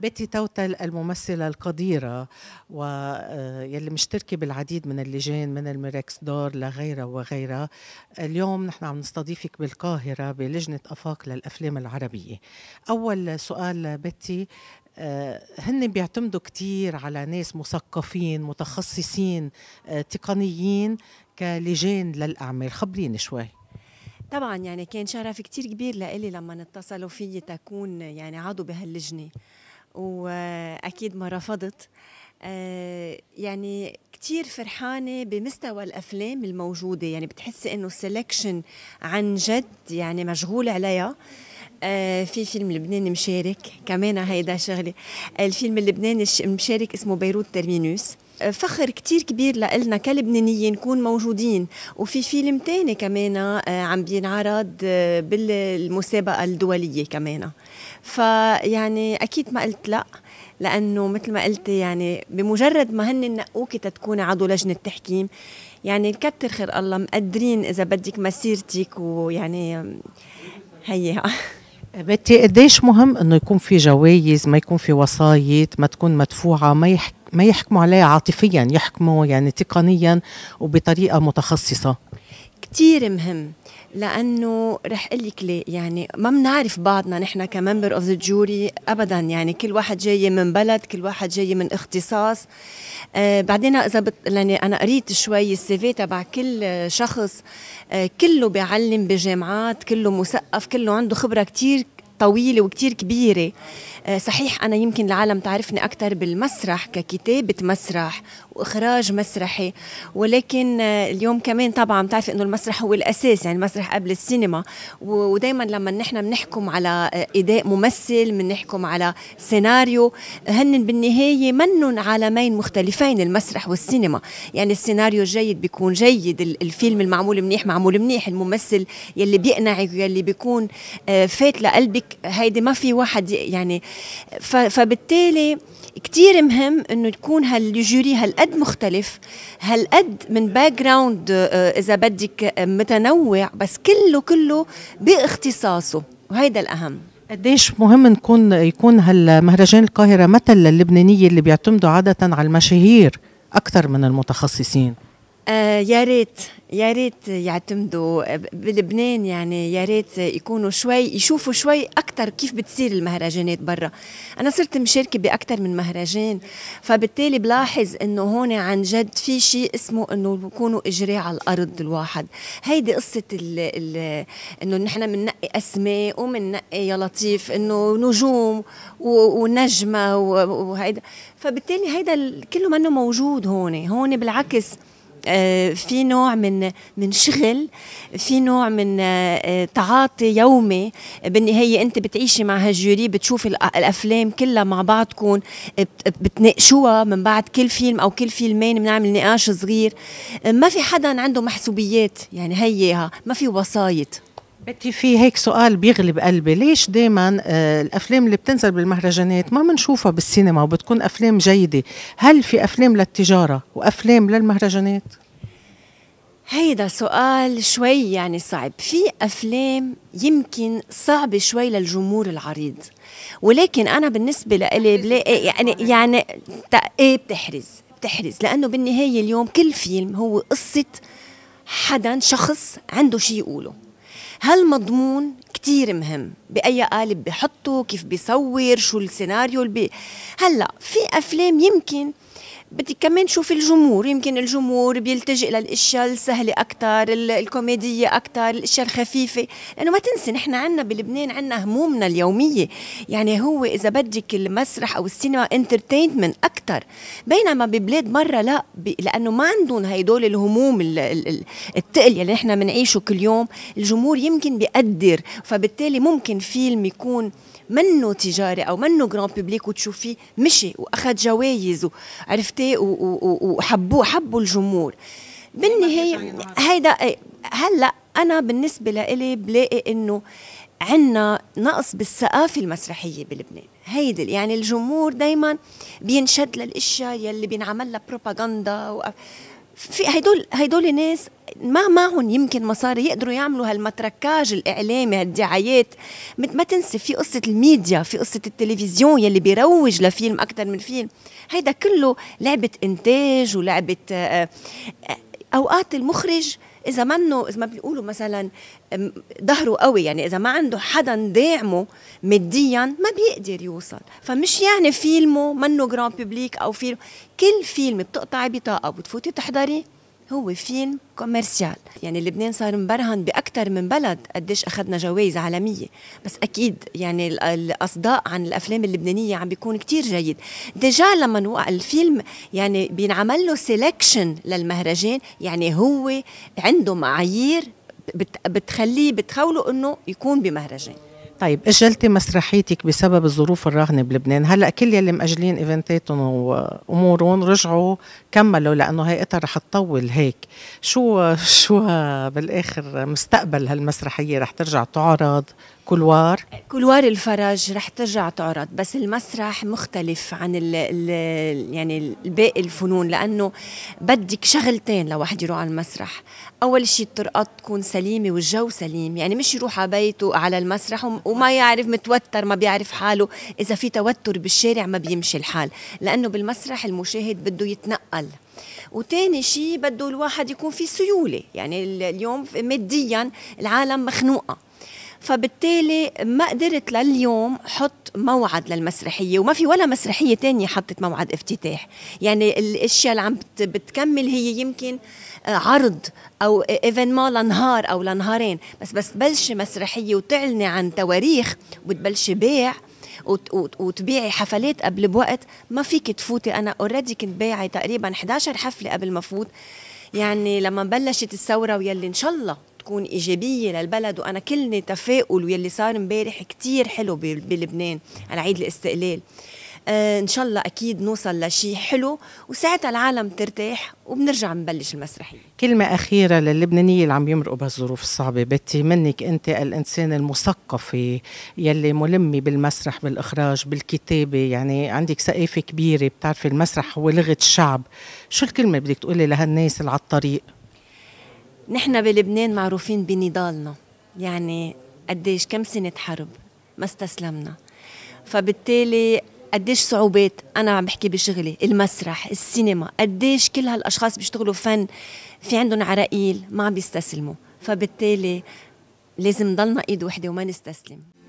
بيتي توتل الممثلة القديرة آه، يلي مشتركة بالعديد من اللجان من الميركس دور لغيرها وغيرها اليوم نحن عم نستضيفك بالقاهرة بلجنة أفاق للأفلام العربية أول سؤال بيتي آه، هن بيعتمدوا كتير على ناس مثقفين متخصصين آه، تقنيين كلجان للأعمال خبريني شوي طبعا يعني كان شرف كتير كبير لإلي لما اتصلوا فيي تكون يعني عضو بهاللجنه واكيد ما رفضت آه، يعني كتير فرحانة بمستوى الأفلام الموجودة يعني بتحسي إنه السلكشن عن جد يعني مشغول عليها آه، في فيلم لبناني مشارك كمان هيدا شغلة الفيلم اللبناني المشارك اسمه بيروت ترمينوس فخر كتير كبير لإلنا كلبنانيين نكون موجودين وفي فيلم تاني كمان آه، عم بينعرض آه، بالمسابقة الدولية كمان فيعني أكيد ما قلت لأ لأنه مثل ما قلت يعني بمجرد ما هن نقوكي تتكوني عضو لجنة تحكيم يعني كتر خير الله مقدرين إذا بدك مسيرتك ويعني هيها بتي قديش مهم انه يكون في جوائز ما يكون في وصايات ما تكون مدفوعه ما يحك ما يحكموا عليها عاطفيا يحكموا يعني تقنيا وبطريقه متخصصه كتير مهم لانه رح اقول لك ليه يعني ما بنعرف بعضنا نحن كممبر اوف ذا جوري ابدا يعني كل واحد جاي من بلد كل واحد جاي من اختصاص آه بعدين اذا بت... يعني انا قريت شوي السي في تبع كل شخص آه كله بيعلم بجامعات كله مثقف كله عنده خبره كثير طويلة وكتير كبيرة آه، صحيح أنا يمكن العالم تعرفني أكثر بالمسرح ككتابة مسرح واخراج مسرحي ولكن آه، اليوم كمان طبعا بتعرفي انه المسرح هو الاساس يعني المسرح قبل السينما ودائما لما نحن بنحكم على آه، اداء ممثل بنحكم على سيناريو هن بالنهايه منن عالمين مختلفين المسرح والسينما يعني السيناريو الجيد بيكون جيد الفيلم المعمول منيح معمول منيح الممثل يلي بيقنعك يلي بيكون آه، فات لقلبك هيدي ما في واحد يعني فبالتالي كتير مهم انه يكون هالجوري هالقد هالقد مختلف هالقد من باك آه، جراوند اذا بدك آه، متنوع بس كله كله باختصاصه وهيدا الاهم قديش مهم نكون يكون هالمهرجان القاهره مثل للبنانيه اللي بيعتمدوا عاده على المشاهير اكثر من المتخصصين آه، يا ريت يا ريت يعتمدوا آه، بلبنان يعني يا ريت يكونوا شوي يشوفوا شوي اكثر كيف بتصير المهرجانات برا انا صرت مشاركه باكثر من مهرجان فبالتالي بلاحظ انه هون عن جد في شيء اسمه انه بكونوا اجري على الارض الواحد هيدي قصه ال ال انه نحن بننقي اسماء ومننقي يا لطيف انه نجوم ونجمه وهيدا فبالتالي هيدا كله منه موجود هون هون بالعكس آه، في نوع من من شغل في نوع من آه، تعاطي يومي بالنهايه انت بتعيشي مع هالجوري بتشوفي الافلام كلها مع بعضكم بتناقشوها من بعد كل فيلم او كل فيلمين بنعمل نقاش صغير ما في حدا عنده محسوبيات يعني هيها ما في وسايط بتي في هيك سؤال بيغلب قلبي ليش دائما آه، الافلام اللي بتنزل بالمهرجانات ما بنشوفها بالسينما وبتكون افلام جيده هل في افلام للتجاره وافلام للمهرجانات هيدا سؤال شوي يعني صعب في أفلام يمكن صعبة شوي للجمهور العريض ولكن أنا بالنسبة لإلي بلاقي يعني يعني إيه بتحرز بتحرز لأنه بالنهاية اليوم كل فيلم هو قصة حدا شخص عنده شيء يقوله هالمضمون كتير مهم بأي قالب بحطه كيف بيصور شو السيناريو اللي بي... هلأ في أفلام يمكن بدي كمان شوف الجمهور يمكن الجمهور بيلتجئ للاشياء السهله اكثر الكوميديه اكثر الاشياء الخفيفه لانه ما تنسي نحن عندنا بلبنان عندنا همومنا اليوميه يعني هو اذا بدك المسرح او السينما انترتينمنت اكثر بينما ببلاد برا لا لانه ما عندهم هيدول الهموم الثقل اللي نحن بنعيشه كل يوم الجمهور يمكن بيقدر فبالتالي ممكن فيلم يكون منه تجاري او منه جراند بيبليك وتشوفيه مشي واخذ جوائز عرفتي وقتي وحبوه حبوا الجمهور بالنهايه هيدا إيه، هلا انا بالنسبه لإلي بلاقي انه عنا نقص بالثقافة المسرحية بلبنان هيدي يعني الجمهور دايما بينشد للأشياء يلي بينعمل لها بروباغندا في هدول هدول ناس ما معهم يمكن مصاري يقدروا يعملوا هالمتركاج الاعلامي هالدعايات ما تنسي في قصه الميديا في قصه التلفزيون يلي بيروج لفيلم اكثر من فيلم هيدا كله لعبه انتاج ولعبه آه، آه، اوقات المخرج اذا منه اذا ما بيقولوا مثلا ظهره قوي يعني اذا ما عنده حدا داعمه ماديا ما بيقدر يوصل فمش يعني فيلمه منه جراند بيبليك او فيلم كل فيلم بتقطعي بطاقه وبتفوتي تحضري هو فيلم كوميرسيال يعني لبنان صار مبرهن باكثر من بلد قديش اخذنا جوائز عالميه بس اكيد يعني الاصداء عن الافلام اللبنانيه عم بيكون كتير جيد ديجا لما نوقع الفيلم يعني بينعمل له سيلكشن للمهرجان يعني هو عنده معايير بتخليه بتخوله انه يكون بمهرجان طيب اجلتي مسرحيتك بسبب الظروف الراهنه بلبنان هلا كل يلي مأجلين ايفنتاتهم وامورهم رجعوا كملوا لانه هيئتها رح تطول هيك شو شو بالاخر مستقبل هالمسرحيه رح ترجع تعرض كلوار كلوار الفرج رح ترجع تعرض بس المسرح مختلف عن ال ال يعني باقي الفنون لانه بدك شغلتين لواحد يروح على المسرح اول شيء الطرقات تكون سليمه والجو سليم يعني مش يروح على بيته على المسرح وما يعرف متوتر ما بيعرف حاله اذا في توتر بالشارع ما بيمشي الحال لانه بالمسرح المشاهد بده يتنقل وتاني شيء بده الواحد يكون في سيولة يعني اليوم ماديا العالم مخنوقة فبالتالي ما قدرت لليوم حط موعد للمسرحية وما في ولا مسرحية تانية حطت موعد افتتاح يعني الأشياء اللي عم بتكمل هي يمكن آه، عرض أو ما لنهار أو لنهارين بس بس تبلشي مسرحية وتعلني عن تواريخ وتبلشي بيع وتبيعي حفلات قبل بوقت ما فيك تفوتي انا اوريدي كنت باعي تقريبا 11 حفله قبل ما فوت يعني لما بلشت الثوره ويلي ان شاء الله تكون ايجابيه للبلد وانا كلني تفاؤل واللي صار امبارح كثير حلو بلبنان على عيد الاستقلال آه، ان شاء الله اكيد نوصل لشيء حلو وساعتها العالم ترتاح وبنرجع نبلش المسرحيه كلمه اخيره للبنانيه اللي عم يمرقوا بهالظروف الصعبه بدي منك انت الانسان المثقفه يلي ملمه بالمسرح بالاخراج بالكتابه يعني عندك ثقافه كبيره بتعرفي المسرح هو لغه الشعب شو الكلمه بدك تقولي لهالناس اللي على الطريق نحن بلبنان معروفين بنضالنا يعني قديش كم سنة حرب ما استسلمنا فبالتالي قديش صعوبات انا عم بحكي بشغلي المسرح السينما قديش كل هالاشخاص بيشتغلوا فن في عندهم عراقيل ما عم بيستسلموا فبالتالي لازم نضلنا ايد وحده وما نستسلم